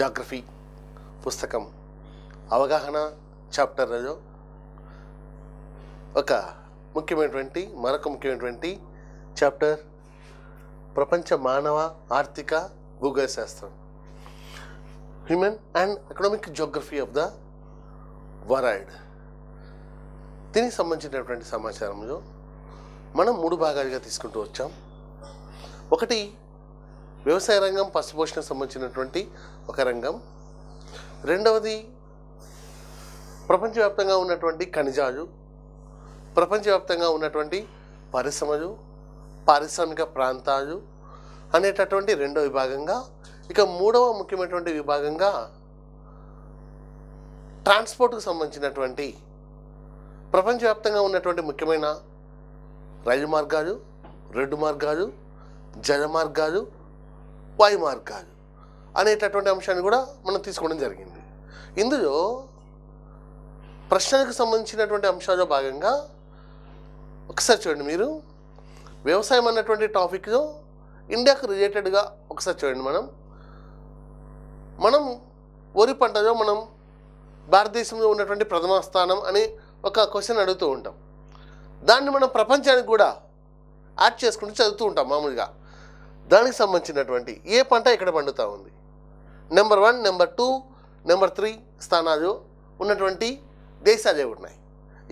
geography పుస్తకం అవగాహన చాప్టర్లో ఒక ముఖ్యమైనటువంటి మరొక ముఖ్యమైనటువంటి చాప్టర్ ప్రపంచ మానవ ఆర్థిక భూగోళ శాస్త్రం human and economic geography of the world దీనికి సంబంధించినటువంటి సమాచారంలో మనం మూడు భాగాలుగా తీసుకుంటూ వచ్చాం ఒకటి వ్యవసాయ రంగం పశుపోషణకు సంబంధించినటువంటి ఒక రంగం రెండవది ప్రపంచవ్యాప్తంగా ఉన్నటువంటి ఖనిజాలు ప్రపంచవ్యాప్తంగా ఉన్నటువంటి పరిశ్రమలు పారిశ్రామిక ప్రాంతాలు అనేటటువంటి రెండవ విభాగంగా ఇక మూడవ ముఖ్యమైనటువంటి విభాగంగా ట్రాన్స్పోర్ట్కు సంబంధించినటువంటి ప్రపంచవ్యాప్తంగా ఉన్నటువంటి ముఖ్యమైన రైలు మార్గాలు రోడ్డు మార్గాలు జల మార్గాలు వాయు మార్గాలు అనేటటువంటి అంశాన్ని కూడా మనం తీసుకోవడం జరిగింది ఇందులో ప్రశ్నలకు సంబంధించినటువంటి అంశాల్లో భాగంగా ఒకసారి చూడండి మీరు వ్యవసాయం అన్నటువంటి టాపిక్లో ఇండియాకు రిలేటెడ్గా ఒకసారి చూడండి మనం మనం వరి పంటలో మనం భారతదేశంలో ఉన్నటువంటి ప్రథమ స్థానం అని ఒక క్వశ్చన్ అడుగుతూ ఉంటాం దాన్ని మనం ప్రపంచానికి కూడా యాడ్ చేసుకుంటూ చదువుతూ ఉంటాం మామూలుగా దానికి సంబంధించినటువంటి ఏ పంట ఇక్కడ పండుతూ ఉంది number one number two number three స్థానాలు ఉన్నటువంటి దేశాలే ఉన్నాయి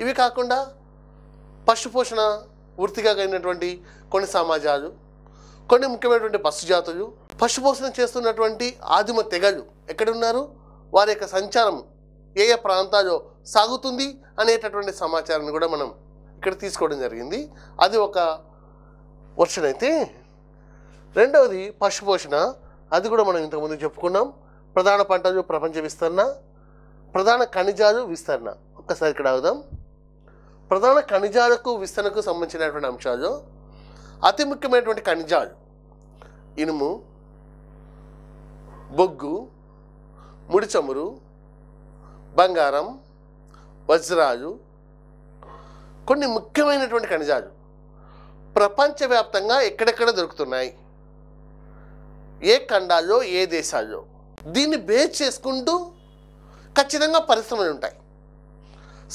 ఇవి కాకుండా పశుపోషణ వృత్తిగా కలిగినటువంటి కొన్ని సమాజాలు కొన్ని ముఖ్యమైనటువంటి పశు జాతులు పశుపోషణ చేస్తున్నటువంటి ఆదిమ తెగలు ఎక్కడున్నారు వారి యొక్క సంచారం ఏ ఏ ప్రాంతాల్లో సాగుతుంది అనేటటువంటి సమాచారాన్ని కూడా మనం ఇక్కడ తీసుకోవడం జరిగింది అది ఒక వర్షన్ అయితే రెండవది పశుపోషణ అది కూడా మనం ఇంతకుముందు చెప్పుకున్నాం ప్రధాన పంటలు ప్రపంచ విస్తరణ ప్రధాన ఖనిజాలు విస్తరణ ఒక్కసారి ఇక్కడ అవుదాం ప్రధాన ఖనిజాలకు విస్తరణకు సంబంధించినటువంటి అంశాలు అతి ముఖ్యమైనటువంటి ఖనిజాలు ఇనుము బొగ్గు ముడి చమురు బంగారం వజ్రాలు కొన్ని ముఖ్యమైనటువంటి ఖనిజాలు ప్రపంచవ్యాప్తంగా ఎక్కడెక్కడ దొరుకుతున్నాయి ఏ ఖండాల్లో ఏ దేశాల్లో దీన్ని బేస్ చేసుకుంటూ ఖచ్చితంగా పరిశ్రమలు ఉంటాయి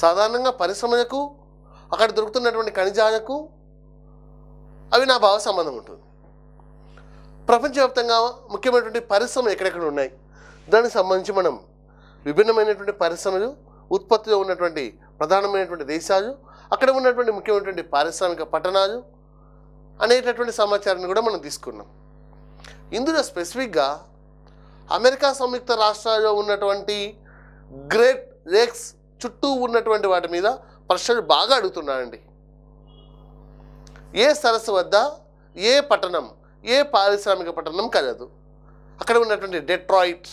సాధారణంగా పరిశ్రమలకు అక్కడ దొరుకుతున్నటువంటి ఖనిజాలకు అవి నా భావ సంబంధం ఉంటుంది ప్రపంచవ్యాప్తంగా ముఖ్యమైనటువంటి పరిశ్రమలు ఎక్కడెక్కడ ఉన్నాయి దానికి సంబంధించి మనం విభిన్నమైనటువంటి పరిశ్రమలు ఉత్పత్తిలో ఉన్నటువంటి ప్రధానమైనటువంటి దేశాలు అక్కడ ఉన్నటువంటి ముఖ్యమైనటువంటి పారిశ్రామిక పట్టణాలు అనేటటువంటి సమాచారాన్ని కూడా మనం తీసుకున్నాం ఇందులో స్పెసిఫిక్గా అమెరికా సంయుక్త రాష్ట్రాల్లో ఉన్నటువంటి గ్రేట్ లేక్స్ చుట్టూ ఉన్నటువంటి వాటి మీద ప్రశ్నలు బాగా అడుగుతున్నారండి ఏ సరస్సు వద్ద ఏ పట్టణం ఏ పారిశ్రామిక పట్టణం కలదు అక్కడ ఉన్నటువంటి డెట్రాయిట్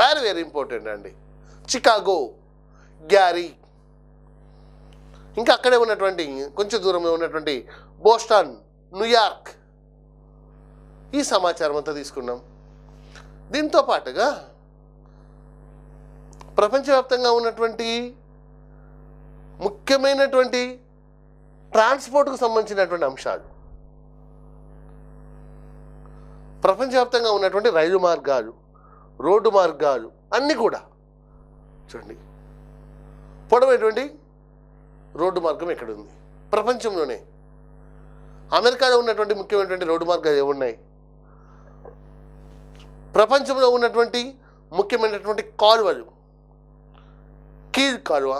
వెరీ వెరీ ఇంపార్టెంట్ అండి చికాగో గ్యారీ ఇంకా అక్కడే ఉన్నటువంటి కొంచెం దూరంలో ఉన్నటువంటి బోస్టన్ న్యూయార్క్ ఈ సమాచారం అంతా తీసుకున్నాం దీంతో పాటుగా ప్రపంచవ్యాప్తంగా ఉన్నటువంటి ముఖ్యమైనటువంటి ట్రాన్స్పోర్ట్కు సంబంధించినటువంటి అంశాలు ప్రపంచవ్యాప్తంగా ఉన్నటువంటి రైలు మార్గాలు రోడ్డు మార్గాలు అన్నీ కూడా చూడండి పొడవైనటువంటి రోడ్డు మార్గం ఎక్కడుంది ప్రపంచంలోనే అమెరికాలో ఉన్నటువంటి ముఖ్యమైనటువంటి రోడ్డు మార్గాలు ఏమున్నాయి ప్రపంచంలో ఉన్నటువంటి ముఖ్యమైనటువంటి కాలువలు కీల్ కాలువ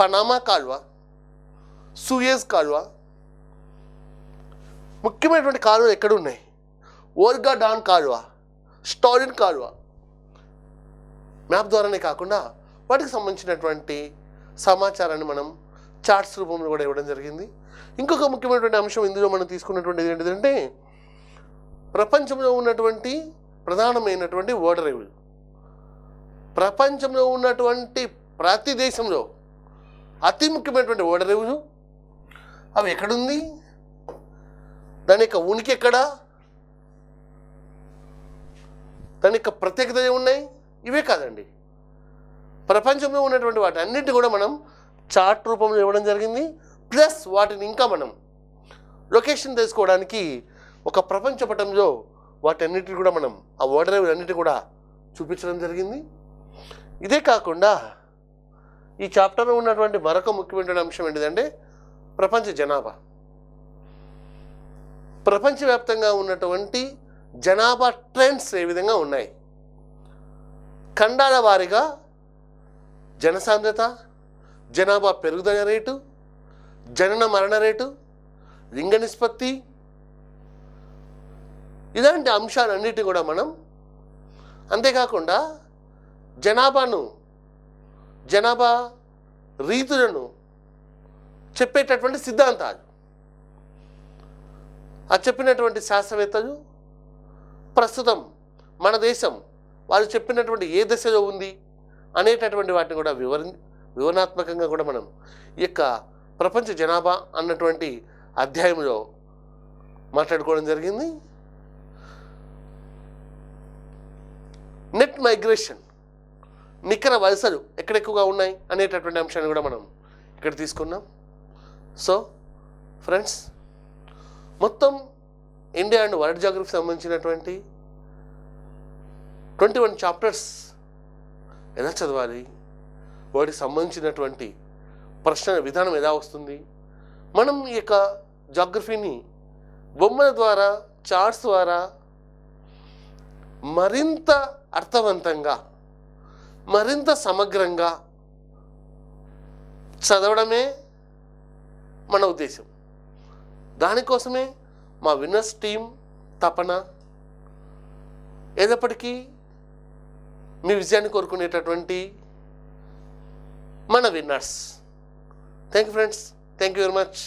పనామా కాలువ సుయేజ్ కాలువ ముఖ్యమైనటువంటి కాలువలు ఎక్కడ ఉన్నాయి ఓర్గా డాన్ కాలువ స్టాలిన్ కాలువ మ్యాప్ ద్వారానే కాకుండా వాటికి సంబంధించినటువంటి సమాచారాన్ని మనం చార్ట్స్ రూపంలో కూడా ఇవ్వడం జరిగింది ఇంకొక ముఖ్యమైనటువంటి అంశం ఇందులో మనం తీసుకున్నటువంటిది ఏంటంటే ప్రపంచంలో ఉన్నటువంటి ప్రధానమైనటువంటి ఓడరేవు ప్రపంచంలో ఉన్నటువంటి ప్రతి దేశంలో అతి ముఖ్యమైనటువంటి ఓడ అవి ఎక్కడుంది దాని యొక్క ఉనికి ఎక్కడా దాని యొక్క ప్రత్యేకత ఏమున్నాయి ఇవే కాదండి ప్రపంచంలో ఉన్నటువంటి వాటి అన్నింటి కూడా మనం చార్ట్ రూపంలో ఇవ్వడం జరిగింది ప్లస్ వాటిని ఇంకా మనం లొకేషన్ తెలుసుకోవడానికి ఒక ప్రపంచ పటంలో వాటన్నిటిని కూడా మనం ఆ ఓడరేవులు అన్నిటి కూడా చూపించడం జరిగింది ఇదే కాకుండా ఈ చాప్టర్లో ఉన్నటువంటి మరొక ముఖ్యమైన అంశం ఏంటిదంటే ప్రపంచ జనాభా ప్రపంచవ్యాప్తంగా ఉన్నటువంటి జనాభా ట్రెండ్స్ ఏ విధంగా ఉన్నాయి ఖండాల వారీగా జనసాంద్రత జనాభా పెరుగుదల రేటు జనన మరణ రేటు లింగ నిష్పత్తి ఇలాంటి అంశాలన్నిటిని కూడా మనం అంతేకాకుండా జనాభాను జనాభా రీతులను చెప్పేటటువంటి సిద్ధాంతాలు ఆ చెప్పినటువంటి శాస్త్రవేత్తలు ప్రస్తుతం మన దేశం వాళ్ళు చెప్పినటువంటి ఏ దశలో ఉంది అనేటటువంటి వాటిని కూడా వివర వివరణాత్మకంగా కూడా మనం ఈ యొక్క ప్రపంచ జనాభా అన్నటువంటి అధ్యాయంలో మాట్లాడుకోవడం జరిగింది మైగ్రేషన్ నికర వలసలు ఎక్కడెక్కువగా ఉన్నాయి అనేటటువంటి అంశాన్ని కూడా మనం ఇక్కడ తీసుకున్నాం సో ఫ్రెండ్స్ మొత్తం ఇండియా అండ్ వరల్డ్ జాగ్రఫీ సంబంధించినటువంటి ట్వంటీ వన్ చాప్టర్స్ ఎలా చదవాలి వాటికి సంబంధించినటువంటి ప్రశ్న విధానం ఎలా వస్తుంది మనం ఈ యొక్క జాగ్రఫీని బొమ్మల ద్వారా చార్ట్స్ ద్వారా మరింత అర్థవంతంగా మరింత సమగ్రంగా చదవడమే మన ఉద్దేశం దానికోసమే మా విన్నర్స్ టీం తపన ఏదప్పటికీ మీ విజయాన్ని కోరుకునేటటువంటి మన winners thank you friends thank you very much